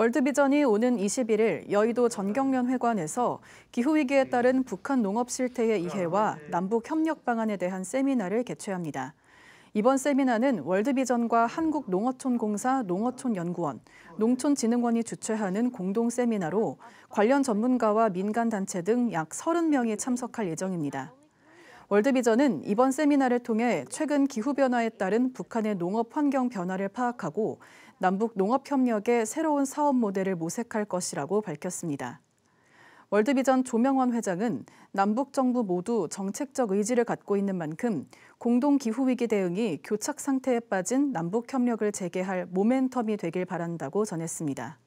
월드비전이 오는 21일 여의도 전경련 회관에서 기후위기에 따른 북한 농업 실태의 이해와 남북 협력 방안에 대한 세미나를 개최합니다. 이번 세미나는 월드비전과 한국농어촌공사 농어촌연구원, 농촌진흥원이 주최하는 공동 세미나로 관련 전문가와 민간단체 등 약 30명이 참석할 예정입니다. 월드비전은 이번 세미나를 통해 최근 기후변화에 따른 북한의 농업 환경 변화를 파악하고 남북 농업협력의 새로운 사업 모델을 모색할 것이라고 밝혔습니다. 월드비전 조명원 회장은 남북 정부 모두 정책적 의지를 갖고 있는 만큼 공동 기후 위기 대응이 교착 상태에 빠진 남북 협력을 재개할 모멘텀이 되길 바란다고 전했습니다.